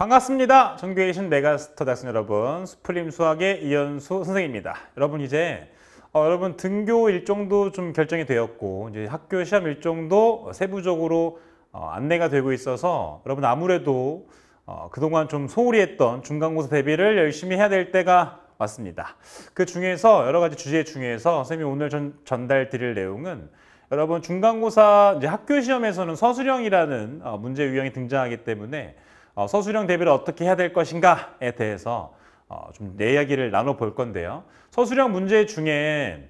반갑습니다. 전교에계신 메가스터 대학 여러분, 스프림 수학의 이현수 선생입니다. 여러분 이제 어, 여러분 등교 일정도 좀 결정이 되었고 이제 학교 시험 일정도 세부적으로 어, 안내가 되고 있어서 여러분 아무래도 어, 그동안 좀 소홀히 했던 중간고사 대비를 열심히 해야 될 때가 왔습니다. 그 중에서 여러 가지 주제 중에서 선생님이 오늘 전, 전달 드릴 내용은 여러분 중간고사 이제 학교 시험에서는 서술형이라는 어, 문제 유형이 등장하기 때문에 어, 서술형 대비를 어떻게 해야 될 것인가에 대해서 어, 좀 내 이야기를 나눠볼 건데요. 서술형 문제 중에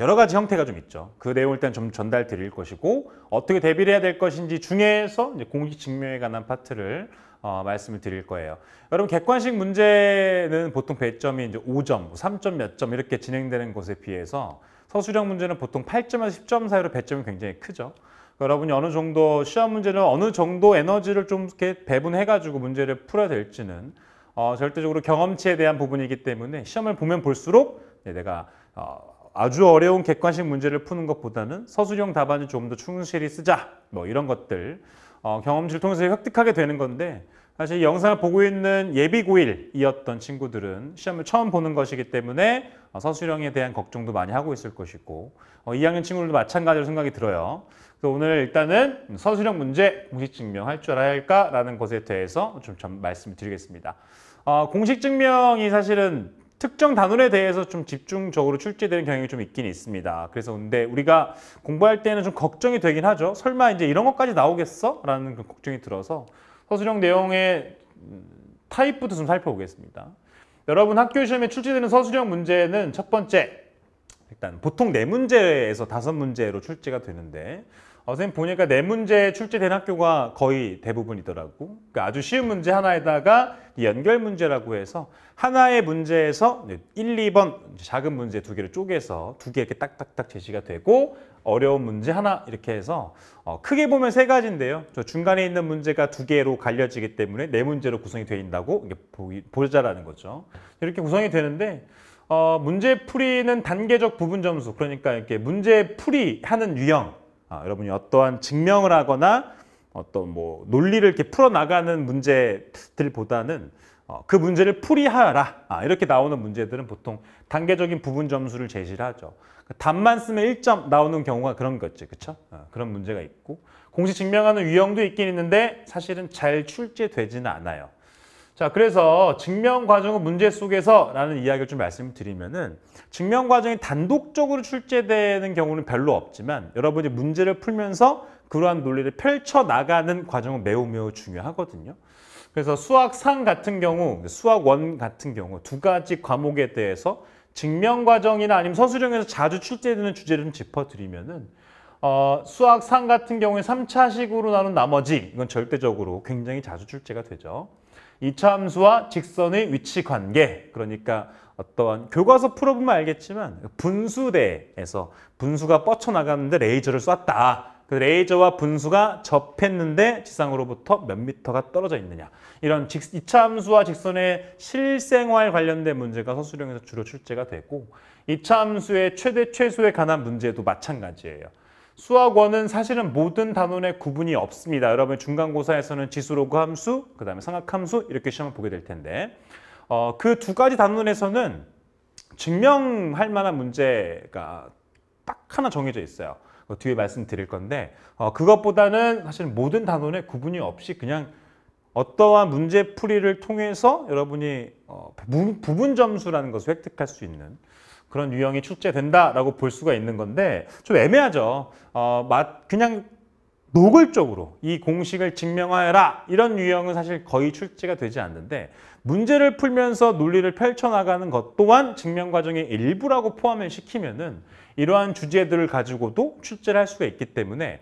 여러 가지 형태가 좀 있죠. 그 내용을 일단 좀 전달 드릴 것이고 어떻게 대비를 해야 될 것인지 중에서 공익증명에 관한 파트를 어, 말씀을 드릴 거예요. 여러분 객관식 문제는 보통 배점이 이제 5점, 3점 뭐 몇점 이렇게 진행되는 것에 비해서 서술형 문제는 보통 8점에서 10점 사이로 배점이 굉장히 크죠. 여러분이 어느 정도 시험 문제는 어느 정도 에너지를 좀 이렇게 배분해가지고 문제를 풀어야 될지는 어, 절대적으로 경험치에 대한 부분이기 때문에 시험을 보면 볼수록 네, 내가 어, 아주 어려운 객관식 문제를 푸는 것보다는 서술형 답안을 좀 더 충실히 쓰자 뭐 이런 것들 어, 경험치를 통해서 획득하게 되는 건데 사실 영상을 보고 있는 예비 고일이었던 친구들은 시험을 처음 보는 것이기 때문에 어, 서술형에 대한 걱정도 많이 하고 있을 것이고 어, 2학년 친구들도 마찬가지로 생각이 들어요. 그래서 오늘 일단은 서술형 문제 공식 증명할 줄 알아야 할까라는 것에 대해서 좀, 좀 말씀을 드리겠습니다. 어, 공식 증명이 사실은 특정 단원에 대해서 좀 집중적으로 출제되는 경향이 좀 있긴 있습니다. 그래서 근데 우리가 공부할 때는 좀 걱정이 되긴 하죠. 설마 이제 이런 것까지 나오겠어? 라는 걱정이 들어서 서술형 내용의 타입부터 좀 살펴보겠습니다. 여러분 학교 시험에 출제되는 서술형 문제는 첫 번째 일단 보통 네문제에서 다섯 문제로 출제가 되는데 어, 선생님 보니까 네 문제 출제된 학교가 거의 대부분이더라고. 그러니까 아주 쉬운 문제 하나에다가 연결 문제라고 해서 하나의 문제에서 1, 2번 작은 문제 두 개를 쪼개서 두 개 이렇게 딱딱딱 제시가 되고 어려운 문제 하나 이렇게 해서 어, 크게 보면 세 가지인데요. 저 중간에 있는 문제가 두 개로 갈려지기 때문에 네 문제로 구성이 돼 있다고 보자라는 거죠. 이렇게 구성이 되는데 어, 문제 풀이는 단계적 부분 점수 그러니까 이렇게 문제 풀이 하는 유형 아, 여러분이 어떠한 증명을 하거나 어떤 뭐 논리를 이렇게 풀어나가는 문제들보다는 어, 그 문제를 풀이하라 아, 이렇게 나오는 문제들은 보통 단계적인 부분 점수를 제시를 하죠. 그 답만 쓰면 1점 나오는 경우가 그런 거지, 그렇죠? 어, 그런 문제가 있고 공식 증명하는 유형도 있긴 있는데 사실은 잘 출제되지는 않아요. 자, 그래서 증명 과정은 문제 속에서라는 이야기를 좀 말씀드리면은 증명 과정이 단독적으로 출제되는 경우는 별로 없지만 여러분이 문제를 풀면서 그러한 논리를 펼쳐 나가는 과정은 매우 매우 중요하거든요. 그래서 수학상 같은 경우, 수학원 같은 경우 두 가지 과목에 대해서 증명 과정이나 아니면 서술형에서 자주 출제되는 주제를 좀 짚어드리면은 어, 수학상 같은 경우에 3차식으로 나눈 나머지 이건 절대적으로 굉장히 자주 출제가 되죠. 이차함수와 직선의 위치 관계 그러니까 어떠한 교과서 풀어보면 알겠지만 분수대에서 분수가 뻗쳐나갔는데 레이저를 쐈다. 그 레이저와 분수가 접했는데 지상으로부터 몇 미터가 떨어져 있느냐. 이런 이차함수와 직선의 실생활 관련된 문제가 서술형에서 주로 출제가 되고 이차함수의 최대 최소에 관한 문제도 마찬가지예요. 수학원은 사실은 모든 단원의 구분이 없습니다. 여러분 중간고사에서는 지수로그 함수, 그 다음에 삼각함수 이렇게 시험을 보게 될 텐데 어, 그 두 가지 단원에서는 증명할 만한 문제가 딱 하나 정해져 있어요. 뒤에 말씀드릴 건데 어, 그것보다는 사실 모든 단원의 구분이 없이 그냥 어떠한 문제풀이를 통해서 여러분이 어, 부분 점수라는 것을 획득할 수 있는 그런 유형이 축제된다라고 볼 수가 있는 건데 좀 애매하죠. 어, 그냥 노골적으로 이 공식을 증명하여라 이런 유형은 사실 거의 출제가 되지 않는데 문제를 풀면서 논리를 펼쳐나가는 것 또한 증명 과정의 일부라고 포함을 시키면은 이러한 주제들을 가지고도 출제를 할 수가 있기 때문에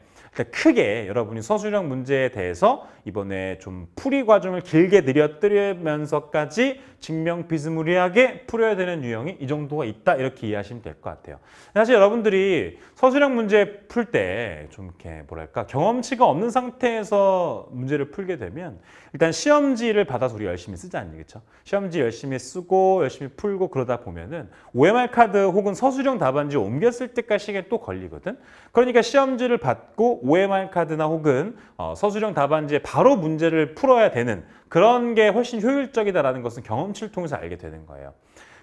크게 여러분이 서술형 문제에 대해서 이번에 좀 풀이 과정을 길게 늘려뜨리면서까지 증명비스무리하게 풀어야 되는 유형이 이 정도가 있다 이렇게 이해하시면 될 것 같아요. 사실 여러분들이 서술형 문제 풀 때 좀 이렇게 뭐랄까 경험치가 없는 상태에서 문제를 풀게 되면 일단 시험지를 받아서 우리 열심히 쓰지 않니 그렇죠? 시험지 열심히 쓰고 열심히 풀고 그러다 보면은 OMR 카드 혹은 서술형 답안지 옮겼을 때까지 시간또 걸리거든. 그러니까 시험지를 받고 OMR 카드나 혹은 어, 서술형 답안지에 바로 문제를 풀어야 되는 그런 게 훨씬 효율적이다라는 것은 경험치를 통해서 알게 되는 거예요.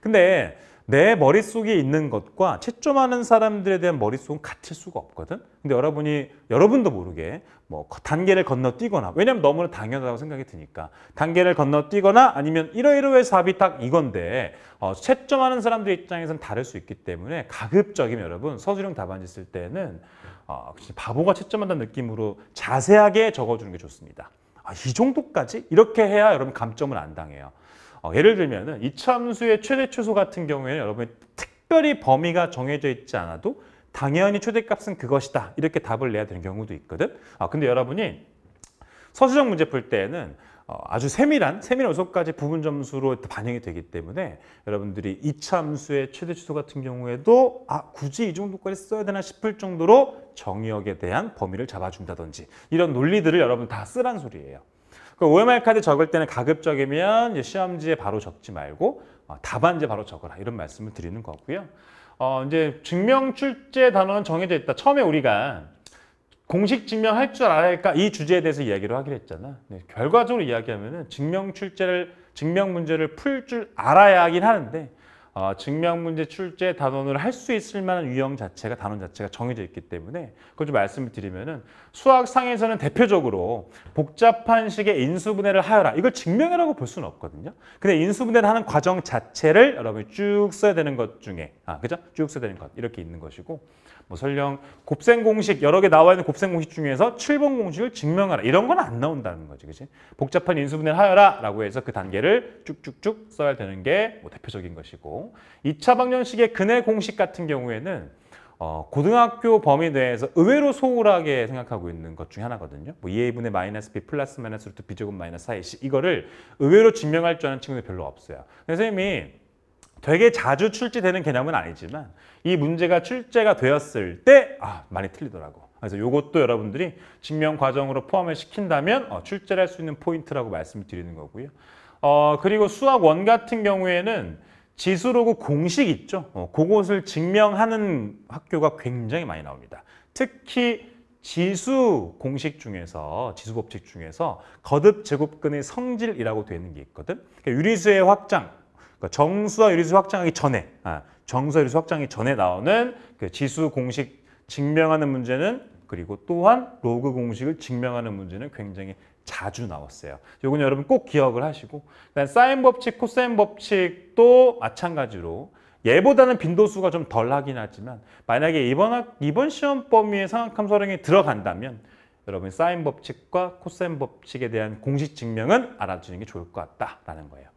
근데 내 머릿속에 있는 것과 채점하는 사람들에 대한 머릿속은 같을 수가 없거든. 근데 여러분이 여러분도 모르게 뭐 단계를 건너뛰거나 왜냐면 너무나 당연하다고 생각이 드니까 단계를 건너뛰거나 아니면 이러이러해 삽이 딱 이건데 어, 채점하는 사람들 입장에서는 다를 수 있기 때문에 가급적이면 여러분 서술형 답안 지쓸 때는 어, 바보가 채점한다는 느낌으로 자세하게 적어주는 게 좋습니다. 아, 이 정도까지? 이렇게 해야 여러분 감점을 안 당해요. 어, 예를 들면 은 이참수의 최대 최소 같은 경우에는 여러분이 특별히 범위가 정해져 있지 않아도 당연히 최대값은 그것이다 이렇게 답을 내야 되는 경우도 있거든. 아, 근데 여러분이 서술형 문제 풀 때에는 어, 아주 세밀한 세밀한 요소까지 부분 점수로 반영이 되기 때문에 여러분들이 이참수의 최대 취소 같은 경우에도 아 굳이 이 정도까지 써야 되나 싶을 정도로 정의역에 대한 범위를 잡아준다든지 이런 논리들을 여러분 다 쓰란 소리예요. 그 OMR 카드 적을 때는 가급적이면 시험지에 바로 적지 말고 어, 답안지에 바로 적어라 이런 말씀을 드리는 거고요. 어, 이제 증명 출제 단어는 정해져 있다. 처음에 우리가 공식 증명할 줄 알아야니까 이 주제에 대해서 이야기를 하기로 했잖아. 네, 결과적으로 이야기하면은 증명 출제를 증명 문제를 풀 줄 알아야 하긴 하는데 어, 증명문제 출제 단원으로할 수 있을 만한 유형 자체가 단원 자체가 정해져 있기 때문에 그걸 좀 말씀을 드리면은 수학상에서는 대표적으로 복잡한 식의 인수분해를 하여라 이걸 증명이라고 볼 수는 없거든요. 근데 인수분해를 하는 과정 자체를 여러분이 쭉 써야 되는 것 중에 아 그죠? 쭉 써야 되는 것 이렇게 있는 것이고 뭐 설령 곱셈 공식 여러 개 나와 있는 곱셈 공식 중에서 7번 공식을 증명하라 이런 건 안 나온다는 거지, 그렇지? 복잡한 인수분해를 하여라라고 해서 그 단계를 쭉쭉쭉 써야 되는 게 뭐 대표적인 것이고. 2차 방정식의 근해 공식 같은 경우에는 어, 고등학교 범위 내에서 의외로 소홀하게 생각하고 있는 것 중에 하나거든요. 뭐 2a분의 마이너스 b 플러스 마이너스 루트 b제곱 마이너스 4ac 이거를 의외로 증명할 줄 아는 친구들 별로 없어요. 선생님이 되게 자주 출제되는 개념은 아니지만 이 문제가 출제가 되었을 때 아, 많이 틀리더라고. 그래서 이것도 여러분들이 증명 과정으로 포함을 시킨다면 어, 출제를 할 수 있는 포인트라고 말씀드리는 거고요. 어, 그리고 수학 원 같은 경우에는 지수로고 공식 있죠. 어, 그것을 증명하는 학교가 굉장히 많이 나옵니다. 특히 지수 공식 중에서 지수 법칙 중에서 거듭 제곱근의 성질이라고 되는 게 있거든. 그러니까 유리수의 확장, 그러니까 정수와 유리수 확장하기 전에 아, 정수와 유리수 확장하기 전에 나오는 그 지수 공식 증명하는 문제는 그리고 또한 로그 공식을 증명하는 문제는 굉장히 자주 나왔어요. 요건 여러분 꼭 기억을 하시고 그다음 사인 법칙, 코사인 법칙도 마찬가지로 얘보다는 빈도수가 좀 덜하긴 하지만 만약에 이번 학, 이번 시험 범위에 상악함 설명이 들어간다면 여러분 사인 법칙과 코사인 법칙에 대한 공식 증명은 알아주는 게 좋을 것 같다라는 거예요.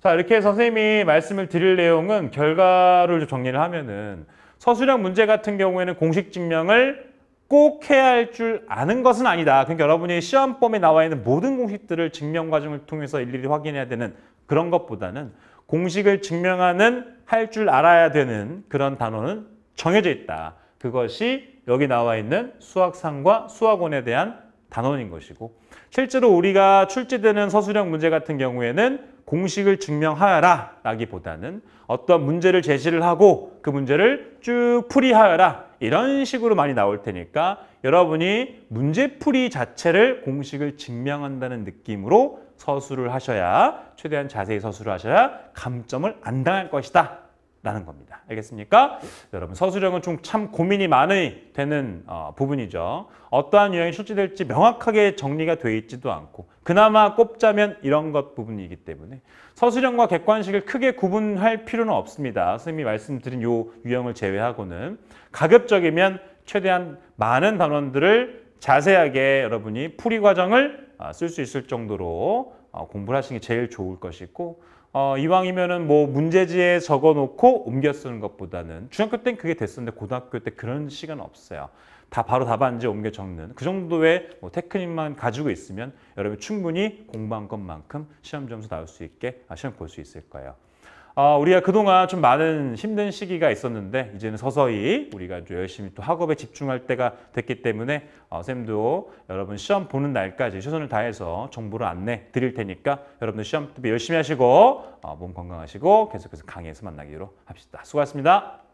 자 이렇게 선생님이 말씀을 드릴 내용은 결과를 정리를 하면은 서술형 문제 같은 경우에는 공식 증명을 꼭 해야 할 줄 아는 것은 아니다. 그러니까 여러분이 시험범에 나와 있는 모든 공식들을 증명 과정을 통해서 일일이 확인해야 되는 그런 것보다는 공식을 증명하는 할 줄 알아야 되는 그런 단어는 정해져 있다. 그것이 여기 나와 있는 수학상과 수학원에 대한 단원인 것이고 실제로 우리가 출제되는 서술형 문제 같은 경우에는 공식을 증명하여라 라기보다는 어떤 문제를 제시를 하고 그 문제를 쭉 풀이하여라 이런 식으로 많이 나올 테니까 여러분이 문제풀이 자체를 공식을 증명한다는 느낌으로 서술을 하셔야 최대한 자세히 서술을 하셔야 감점을 안 당할 것이다 라는 겁니다. 알겠습니까? 여러분 서술형은 좀 참 고민이 많이 되는 어, 부분이죠. 어떠한 유형이 출제될지 명확하게 정리가 돼 있지도 않고 그나마 꼽자면 이런 것 부분이기 때문에 서술형과 객관식을 크게 구분할 필요는 없습니다. 선생님이 말씀드린 요 유형을 제외하고는 가급적이면 최대한 많은 단원들을 자세하게 여러분이 풀이 과정을 아, 쓸수 있을 정도로 어, 공부를 하시는 게 제일 좋을 것이고 어, 이왕이면은 뭐 문제지에 적어놓고 옮겨 쓰는 것보다는 중학교 땐 그게 됐었는데 고등학교 때 그런 시간 없어요. 다 바로 답안지 에 옮겨 적는 그 정도의 뭐 테크닉만 가지고 있으면 여러분 충분히 공부한 것만큼 시험 점수 나올 수 있게 아, 시험 볼 수 있을 거예요. 어, 우리가 그동안 좀 많은 힘든 시기가 있었는데 이제는 서서히 우리가 열심히 또 학업에 집중할 때가 됐기 때문에 어, 쌤도 여러분 시험 보는 날까지 최선을 다해서 정보를 안내 드릴 테니까 여러분들 시험 준비 열심히 하시고 어, 몸 건강하시고 계속해서 강의에서 만나기로 합시다. 수고하셨습니다.